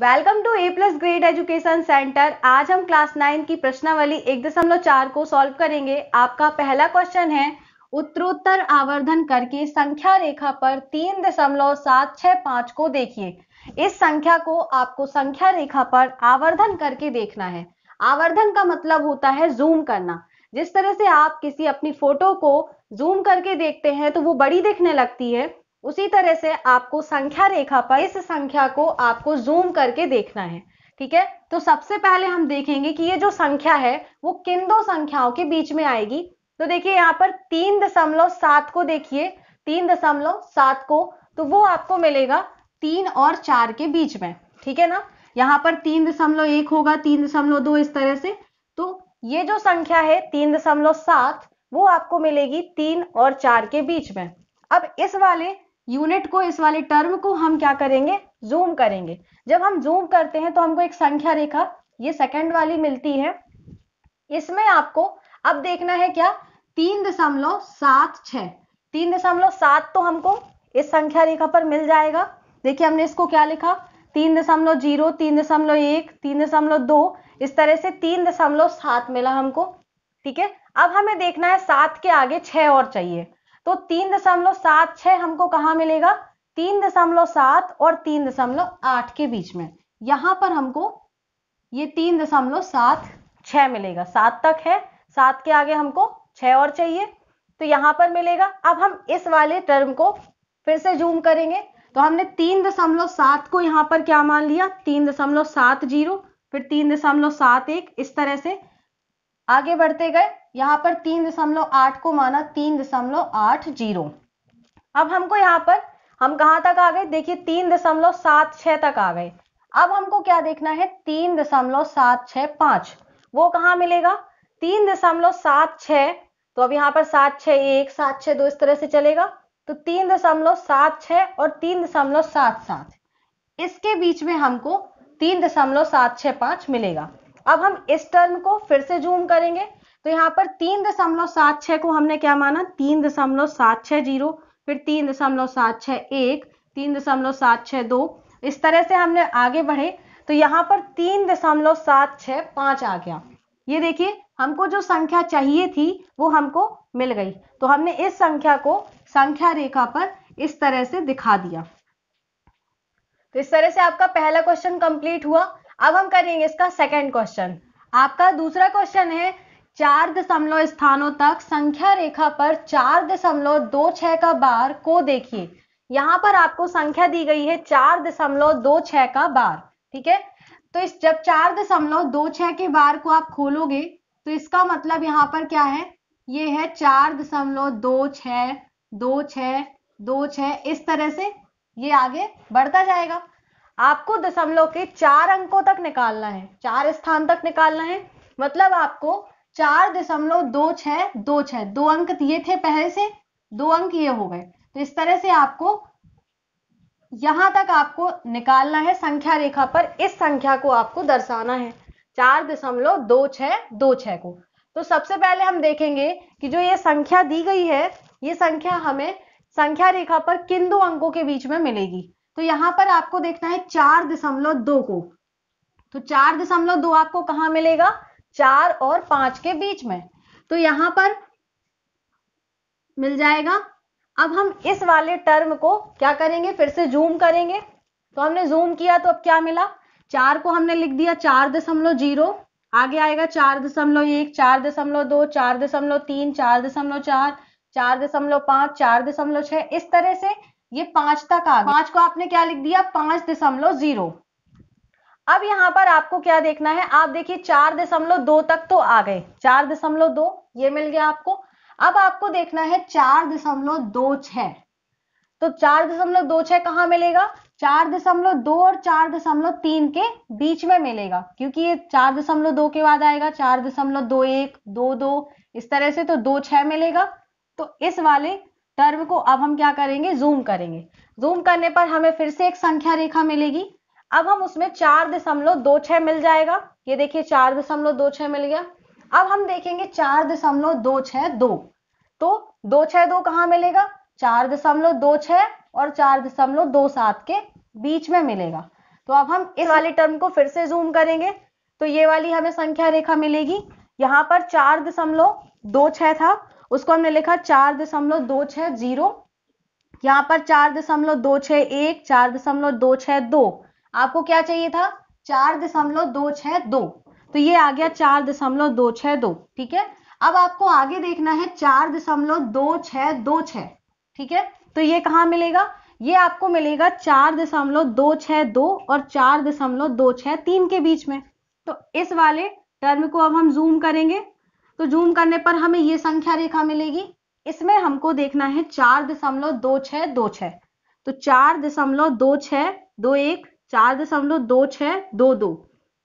welcome to A plus grade education centre आज हम class nine की प्रश्नावली एक दशमलव चार को सॉल्व करेंगे आपका पहला क्वेश्चन है उत्तरोत्तर आवर्धन करके संख्या रेखा पर तीन दशमलव सात छह पांच को देखिए इस संख्या को आपको संख्या रेखा पर आवर्धन करके देखना है आवर्धन का मतलब होता है जूम करना जिस तरह से आप किसी अपनी फोटो को जूम करके देखते हैं तो वो बड़ी देखने लगती है उसी तरह से आपको संख्या रेखा पर इस संख्या को आपको जूम करके देखना है ठीक है तो सबसे पहले हम देखेंगे कि ये जो संख्या है वो किन दो संख्याओं के बीच में आएगी तो देखिए यहाँ पर तीन दशमलव सात को देखिए तीन दशमलव सात को तो वो आपको मिलेगा तीन और चार के बीच में ठीक है ना यहाँ पर तीन दशमलव एक होगा तीन दशमलव दो इस तरह से तो ये जो संख्या है तीन दशमलव सात वो आपको मिलेगी तीन और चार के बीच में अब इस वाले यूनिट को इस वाले टर्म को हम क्या करेंगे जूम करेंगे जब हम जूम करते हैं तो हमको एक संख्या रेखा ये सेकंड वाली मिलती है इसमें आपको अब देखना है क्या तीन दशमलव सात छ तीन दशमलव सात तो हमको इस संख्या रेखा पर मिल जाएगा देखिए हमने इसको क्या लिखा तीन दशमलव जीरो तीन दशमलव एक तीन दशमलव दो इस तरह से तीन दशमलव सात मिला हमको ठीक है अब हमें देखना है सात के आगे छह और चाहिए तो तीन दशमलव सात छह हमको कहा मिलेगा तीन दशमलव सात और तीन दशमलव आठ के बीच में यहां पर हमको ये तीन दशमलव सात छह मिलेगा सात तक है सात के आगे हमको छह और चाहिए तो यहां पर मिलेगा अब हम इस वाले टर्म को फिर से जूम करेंगे तो हमने तीन दशमलव सात को यहां पर क्या मान लिया तीन दशमलव सात जीरो फिर तीन दशमलव सात एक इस तरह से आगे बढ़ते गए यहां पर तीन दशमलव आठ को माना तीन दशमलव आठ जीरो अब हमको यहाँ पर हम कहां तक आ गए देखिए तीन दशमलव सात छह तक आ गए अब हमको क्या देखना है तीन दशमलव सात छह पांच वो कहा मिलेगा तीन दशमलव सात छह तो अब यहां पर सात छह एक सात छह दो इस तरह से चलेगा तो तीन दशमलव सात छह और तीन दशमलव सात सात इसके बीच में हमको तीन दशमलव सात छह पांच मिलेगा अब हम इस टर्म को फिर से जूम करेंगे तो यहाँ पर तीन दशमलव सात छह को हमने क्या माना तीन दशमलव सात छह जीरो फिर तीन दशमलव सात छह एक तीन दशमलव सात छह दो इस तरह से हमने आगे बढ़े तो यहाँ पर तीन दशमलव सात छह पांच आ गया ये देखिए हमको जो संख्या चाहिए थी वो हमको मिल गई तो हमने इस संख्या को संख्या रेखा पर इस तरह से दिखा दिया तो इस तरह से आपका पहला क्वेश्चन कंप्लीट हुआ अब हम करेंगे इसका सेकेंड क्वेश्चन आपका दूसरा क्वेश्चन है चार दशमलव स्थानों तक संख्या रेखा पर चार दशमलव दो छह का बार को देखिए यहां पर आपको संख्या दी गई है चार दशमलव दो छह का बार ठीक है तो इस जब चार दशमलव दो छह के बार को आप खोलोगे तो इसका मतलब यहां पर क्या है ये है चार दशमलव दो छह दो छह दो छह इस तरह से ये आगे बढ़ता जाएगा आपको दशमलव के चार अंकों तक निकालना है चार स्थान तक निकालना है मतलब आपको चार दशमलव दो छ दो छ दो अंक दिए थे पहले से दो अंक ये हो गए तो इस तरह से आपको यहां तक आपको निकालना है संख्या रेखा पर इस संख्या को आपको दर्शाना है चार दशमलव दो छ दो छ को तो सबसे पहले हम देखेंगे कि जो ये संख्या दी गई है ये संख्या हमें संख्या रेखा पर किन दो अंकों के बीच में मिलेगी तो यहाँ पर आपको देखना है चार दशमलव दो को तो चार दशमलव दो आपको कहां मिलेगा चार और पांच के बीच में तो यहाँ पर मिल जाएगा अब हम इस वाले टर्म को क्या करेंगे फिर से जूम करेंगे तो हमने जूम किया तो अब क्या मिला चार को हमने लिख दिया चार दशमलव जीरो आगे आएगा चार दशमलव एक चार दशमलव दो चार दशमलव तीन चार दशमलव चार चार दशमलव पांच चार दशमलव छह इस तरह से ये पांच तक आ गया पांच को आपने क्या लिख दिया पांच दशमलव जीरो अब यहां पर आपको क्या देखना है आप देखिए चार दशमलव दो तक तो आ गए चार दशमलव दो ये मिल गया आपको अब आपको देखना है चार दशमलव दो छह तो चार दशमलव दो छह कहां मिलेगा चार दशमलव दो और चार दशमलव तीन के बीच में मिलेगा क्योंकि ये चार दशमलव दो के बाद आएगा चार दशमलव दो एक दो दो इस तरह से तो दो छह मिलेगा तो इस वाले टर्म को अब हम क्या करेंगे जूम करेंगे जूम करने पर हमें फिर से एक संख्या रेखा मिलेगी अब हम उसमें चार दशमलव दो छह मिल जाएगा ये देखिए चार दशमलव दो छह मिल गया अब हम देखेंगे चार दशमलव दो छह दो तो दो छह दो कहां मिलेगा चार दशमलव दो छह और चार दशमलव दो सात के बीच में मिलेगा तो अब हम इस वाले टर्म को फिर से जूम करेंगे तो ये वाली हमें संख्या रेखा मिलेगी यहाँ पर चार दशमलव दो छह था उसको हमने लिखा चार दशमलव दो छह जीरो यहां पर चार दशमलव दो छह एक चार दशमलव दो छह दो आपको क्या चाहिए था चार दशमलव दो छह दो तो ये आ गया चार दशमलव दो छह दो ठीक है अब आपको आगे देखना है चार दशमलव दो छह दो छह ठीक है तो ये कहां मिलेगा ये आपको मिलेगा चार दशमलव दो छह दो और चार दशमलव दो छह तीन के बीच में तो इस वाले टर्म को अब हम जूम करेंगे तो जूम करने पर हमें ये संख्या रेखा मिलेगी इसमें हमको देखना है चार दशमलव दो छ दो छ तो चार दशमलव दो छ दो एक चार दशमलव दो छ दो दो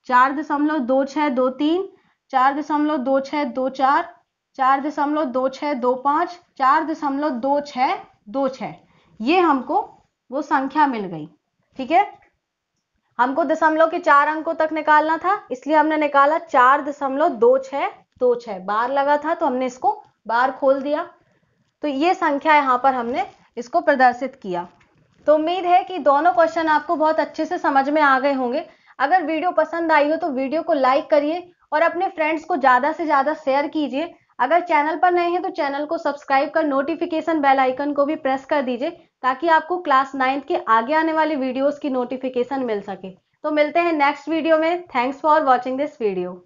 चार दशमलव दो छ दो तीन चार दशमलव दो छ दो चार चार दशमलव दो छ दो पांच चार दशमलव दो छ दो छ ये हमको वो संख्या मिल गई ठीक है हमको दशमलव के चार अंकों तक निकालना था इसलिए हमने निकाला चार दशमलव दो छ दो छह बार लगा था तो हमने इसको बार खोल दिया तो ये संख्या यहां पर हमने इसको प्रदर्शित किया तो उम्मीद है कि दोनों क्वेश्चन आपको बहुत अच्छे से समझ में आ गए होंगे अगर वीडियो पसंद आई हो तो वीडियो को लाइक करिए और अपने फ्रेंड्स को ज़्यादा से ज़्यादा शेयर कीजिए अगर चैनल पर नए हैं तो चैनल को सब्सक्राइब कर नोटिफिकेशन बेल आइकन को भी प्रेस कर दीजिए ताकि आपको क्लास नाइन्थ के आगे आने वाले वीडियोस की नोटिफिकेशन मिल सके तो मिलते हैं नेक्स्ट वीडियो में thanks for watching this video